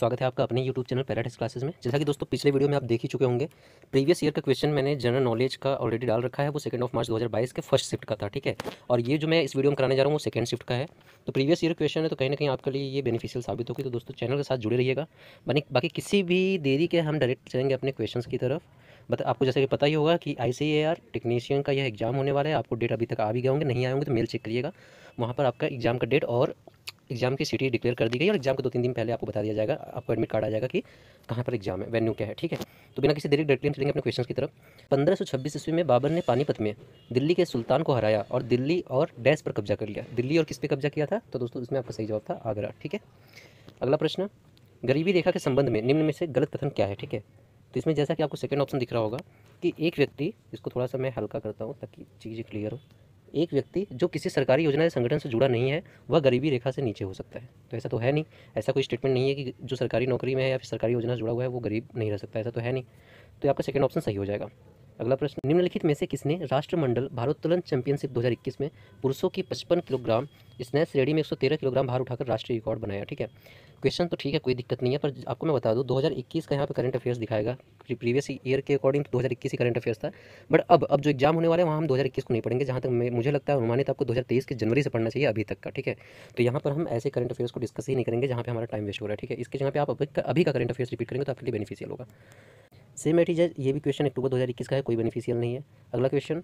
स्वागत है आपका अपने यूट्यूब चैनल पैराटेक्स क्लासेस में जैसा कि दोस्तों पिछले वीडियो में आप देख ही चुके होंगे प्रीवियस ईयर का क्वेश्चन मैंने जनरल नॉलेज का ऑलरेडी डाल रखा है वो सेकंड ऑफ मार्च 2022 के फर्स्ट शिफ्ट का था ठीक है और ये जो मैं इस वीडियो में कराने जा रहा हूँ वो सेकंड शिफ्ट का है तो प्रीवियस ईयर क्वेश्चन है तो कहीं ना कहीं आपके लिए ये बेनिफिशियल साबित होगी तो दोस्तों चैनल के साथ जुड़े रहिएगा बाकी किसी भी देरी के हम डायरेक्ट चलेंगे अपने क्वेश्चन की तरफ बता आपको जैसे कि पता ही होगा कि आई टेक्नीशियन का यह एग्जाम होने वाला है आपको डेट अभी तक आ भी गए होंगे नहीं आए होंगे तो मेल चेक करिएगा वहाँ पर आपका एग्जाम का डेट और एग्ज़ाम की सीटी डिक्लेयर कर दी गई और एग्ज़ाम के दो तीन दिन पहले आपको बता दिया जाएगा आपको एडमिट कार्ड आ जाएगा कि कहाँ पर एग्जाम है वेन्यू क्या है ठीक है तो बिना किसी देरी डायरेक्टली चलेंगे अपने क्वेश्चन की तरफ पंद्रह सौ छब्बीस ईस्वी में बाबर ने पानीपत में दिल्ली के सुल्तान को हराया और दिल्ली और डैश पर कब्जा कर लिया दिल्ली और किस पर कब्जा किया था तो दोस्तों इसमें आपका सही जवाब था आगरा ठीक है अगला प्रश्न गरीबी रेखा के संबंध में निम्न में से गलत कथन क्या है ठीक है तो इसमें जैसा कि आपको सेकंड ऑप्शन दिख रहा होगा कि एक व्यक्ति इसको थोड़ा सा मैं हल्का करता हूँ ताकि चीज़ें क्लियर हो एक व्यक्ति जो किसी सरकारी योजना या संगठन से जुड़ा नहीं है वह गरीबी रेखा से नीचे हो सकता है तो ऐसा तो है नहीं ऐसा कोई स्टेटमेंट नहीं है कि जो सरकारी नौकरी में है या फिर सरकारी योजना से जुड़ा हुआ है वो गरीब नहीं रह सकता ऐसा तो है नहीं तो आपका सेकेंड ऑप्शन सही हो जाएगा अगला प्रश्न निम्नलिखित में से किसने राष्ट्रमंडल भारोत्तोलन चैंपियनशिप 2021 में पुरुषों की 55 किलोग्राम स्नैच श्रेणी में 113 किलोग्राम भार उठाकर राष्ट्रीय रिकॉर्ड बनाया ठीक है क्वेश्चन तो ठीक है कोई दिक्कत नहीं है पर आपको मैं बता दूँ 2021 का यहाँ पर करंट अफेयर्स दिखाएगा प्रीवियस ईयर के अकॉर्डिंग दो हज़ार ही करंट अफेयर्स था बट अब अब जो एग्जाम होने वाले हैं वहाँ हम दो को नहीं पढ़ेंगे जहाँ तक मुझे लगता है अनुमानित तो आपको दो के जनवरी से पढ़ना चाहिए अभी तक का ठीक है तो यहाँ पर हम ऐसे करंट अफेयर्स को डिस्कस ही नहीं करेंगे जहाँ पर हमारा टाइम वेस्ट हो रहा है ठीक है इसके जहाँ पर आप अभी का अभी का करंट अफेयर्स रिपीट करेंगे तो आपके लिए बेनिफिशियल होगा सेम एटीज जज ये भी क्वेश्चन अक्टूबर इक्कीस का है कोई बेनिफिशियल नहीं है अगला क्वेश्चन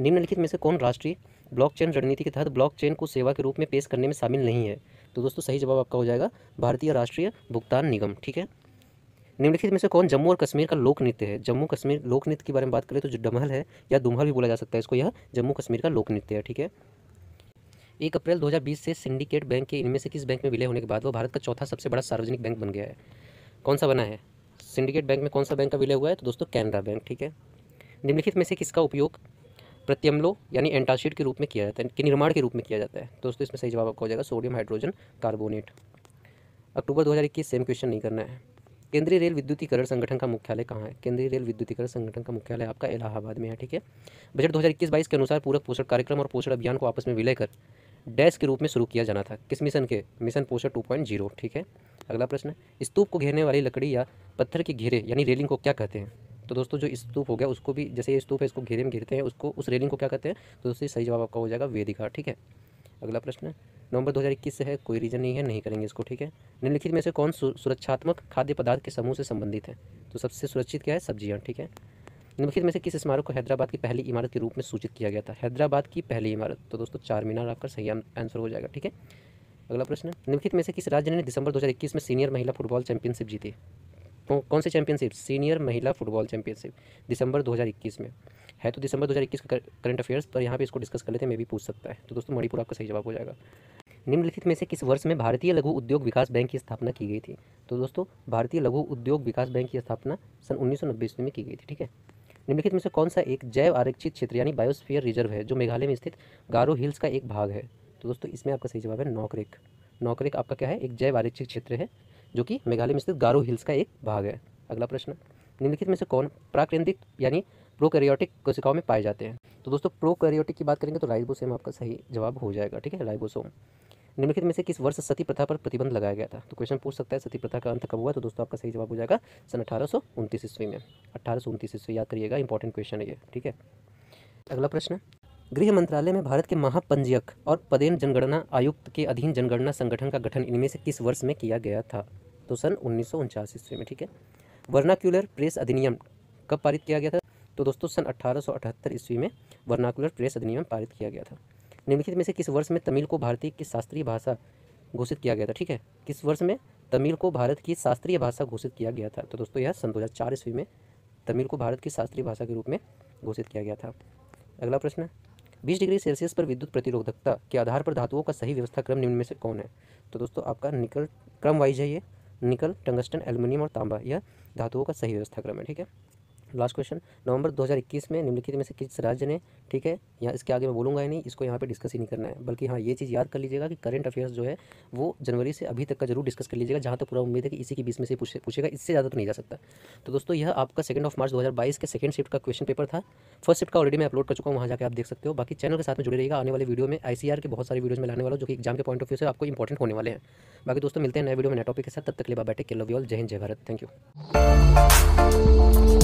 निम्नलिखित में से कौन राष्ट्रीय ब्लॉकचेन रणनीति के तहत ब्लॉकचेन को सेवा के रूप में पेश करने में शामिल नहीं है तो दोस्तों सही जवाब आपका हो जाएगा भारतीय राष्ट्रीय भुगतान निगम ठीक है निम्नलिखित में से कौन जम्मू और कश्मीर का लोक नृत्य है जम्मू कश्मीर लोक नृत्य के बारे में बात करें तो जो डमहल है या दुमहल भी बोला जा सकता है इसको यह जम्मू कश्मीर का लोक नृत्य है ठीक है एक अप्रैल 2020 से सिंडिकेट बैंक के इनमें से किस बैंक में विलय होने के बाद वो भारत का चौथा सबसे बड़ा सार्वजनिक बैंक बन गया है कौन सा बना है सिंडिकेट बैंक में कौन सा बैंक का विलय हुआ है तो दोस्तों कैनरा बैंक ठीक है निम्नलिखित में से किसका उपयोग प्रत्यम्लो यानी एंटासिड के रूप में किया जाता है कि निर्माण के रूप में किया जाता है तो दोस्तों इसमें सही जवाब आपका हो जाएगा सोडियम हाइड्रोजन कार्बोनेट अक्टूबर दो सेम क्वेश्चन नहीं करना है केंद्रीय रेल विद्युतीकरण संगठन का मुख्यालय कहाँ है केंद्रीय रेल विद्युतीकरण संगठन का मुख्यालय आपका इलाहाबाद में है ठीक है बजट 2021-22 के अनुसार पूरक पोषण कार्यक्रम और पोषण अभियान को आपस में विलय कर डैश के रूप में शुरू किया जाना था किस मिशन के मिशन पोषण 2.0 ठीक है अगला प्रश्न स्तूप को घेरने वाली लकड़ी या पत्थर के घेरे यानी रेलिंग को क्या कहते हैं तो दोस्तों जो स्तूप हो गया उसको भी जैसे ये स्तूप है इसको घेरे में घेरते हैं उसको उस रेलिंग को क्या कहते हैं तो दोस्तों सही जवाब आपका हो जाएगा वेदिका ठीक है अगला प्रश्न नवंबर 2021 से है कोई रीज़न नहीं है नहीं करेंगे इसको ठीक है निम्नलिखित में से कौन सुरक्षात्मक खाद्य पदार्थ के समूह से संबंधित है तो सबसे सुरक्षित क्या है सब्जियाँ ठीक है निम्नलिखित में से किस स्मारक को हैदराबाद की पहली इमारत के रूप में सूचित किया गया था हैदराबाद की पहली इमारत तो दोस्तों चार मीनार आपका सही आंसर हो जाएगा ठीक है अगला प्रश्न निम्नलिखित में से किस राज्य ने दिसंबर 2021 में सीनियर महिला फुटबॉल चैंपियनशिप जीती कौन से चैंपियनशिप सीनियर महिला फुटबॉल चैंपियनशिप दिसंबर 2021 में है तो दिसंबर 2021 का करंट अफेयर्स पर यहाँ पे इसको डिस्कस कर लेते हैं मैं भी पूछ सकता है तो दोस्तों मणिपुर आपका सही जवाब हो जाएगा निम्नलिखित में से किस वर्ष में भारतीय लघु उद्योग विकास बैंक की स्थापना की गई थी तो दोस्तों भारतीय लघु उद्योग विकास बैंक की स्थापना सन उन्नीस ईस्वी में की गई थी ठीक है निम्नलिखित में से कौन सा एक जैव आरक्षित क्षेत्र यानी बायोस्फीयर रिजर्व है जो मेघालय में स्थित गारो हिल्स का एक भाग है तो दोस्तों इसमें आपका सही जवाब है नौकरेक नौकरेक आपका क्या है एक जैव आरक्षित क्षेत्र है जो कि मेघालय में स्थित गारो हिल्स का एक भाग है अगला प्रश्न निम्नलिखित में से कौन प्राकृतिक यानी प्रोकैरियोटिक कोशिकाओं में पाए जाते हैं तो दोस्तों प्रोकैरियोटिक की बात करेंगे तो राइबोसोम आपका सही जवाब हो जाएगा ठीक है राइबोसोम निम्नलिखित में से किस वर्ष सती प्रथा पर प्रतिबंध लगाया गया था तो क्वेश्चन पूछ सकता है सती प्रथा का अंत कब हुआ तो दोस्तों आपका सही जवाब हो जाएगा सन अठारह ईस्वी में अठारह ईस्वी याद करिएगा इंपॉर्टेंट क्वेश्चन है ये ठीक है अगला प्रश्न गृह मंत्रालय में भारत के महापंजीयक और पदेन जनगणना आयुक्त के अधीन जनगणना संगठन का गठन इनमें से किस वर्ष में किया गया था तो सन उन्नीस ईस्वी में ठीक है वर्नाक्यूलर प्रेस अधिनियम कब पारित किया गया था तो दोस्तों सन अठारह ईस्वी में वर्नाकुलर प्रेस अधिनियम पारित किया गया था निम्नलिखित में से किस वर्ष में तमिल को भारतीय की शास्त्रीय भाषा घोषित किया गया था ठीक है किस वर्ष में तमिल को भारत की शास्त्रीय भाषा घोषित किया गया था तो दोस्तों यह सन दो हज़ार ईस्वी में तमिल को भारत की शास्त्रीय भाषा के रूप में घोषित किया गया था अगला प्रश्न बीस डिग्री सेल्सियस पर विद्युत प्रतिरोधकता के आधार पर धातुओं का सही व्यवस्था क्रम निम्न में से कौन है तो दोस्तों आपका निकल क्रम वाइज है ये निकल टंगस्टन एल्युमिनियम और तांबा यह धातुओं का सही व्यवस्था क्रम है ठीक है लास्ट क्वेश्चन नवंबर 2021 में निम्नलिखित में से किस राज्य ने ठीक है यहाँ इसके आगे मैं बोलूँगा ही नहीं इसको यहाँ पे डिस्कस ही नहीं करना है बल्कि हाँ ये चीज़ याद कर लीजिएगा कि करंट अफेयर्स जो है वो जनवरी से अभी तक का जरूर डिस्कस कर लीजिएगा जहाँ तक तो पूरा उम्मीद है कि इसी के बीच में से पूछे पूछेगा इससे ज़्यादा तो नहीं जा सकता तो दोस्तों यह आपका सेकंड ऑफ मार्च दो के सेकंड शिफ्ट का क्वेश्चन पेपर था फर्स्ट शिफ्ट का ऑलरेडी मैं अपलोड कर चुका हूँ वहाँ जाकर आप देख सकते हो बाकी चैनल के साथ में जुड़े रहेगा आने वाले वीडियो में आई के बहुत सारे वीडियोज़ में लाने वाला जो कि एग्जाम के पॉइंट ऑफ व्यू से आपको इंपॉर्टेंट होने वाले हैं बाकी दोस्तों मिलते हैं नए वीडियो में नए टॉपिक के साथ तब तक ले बैठे के लव यू ऑल जय हिंद जय भारत थैंक यू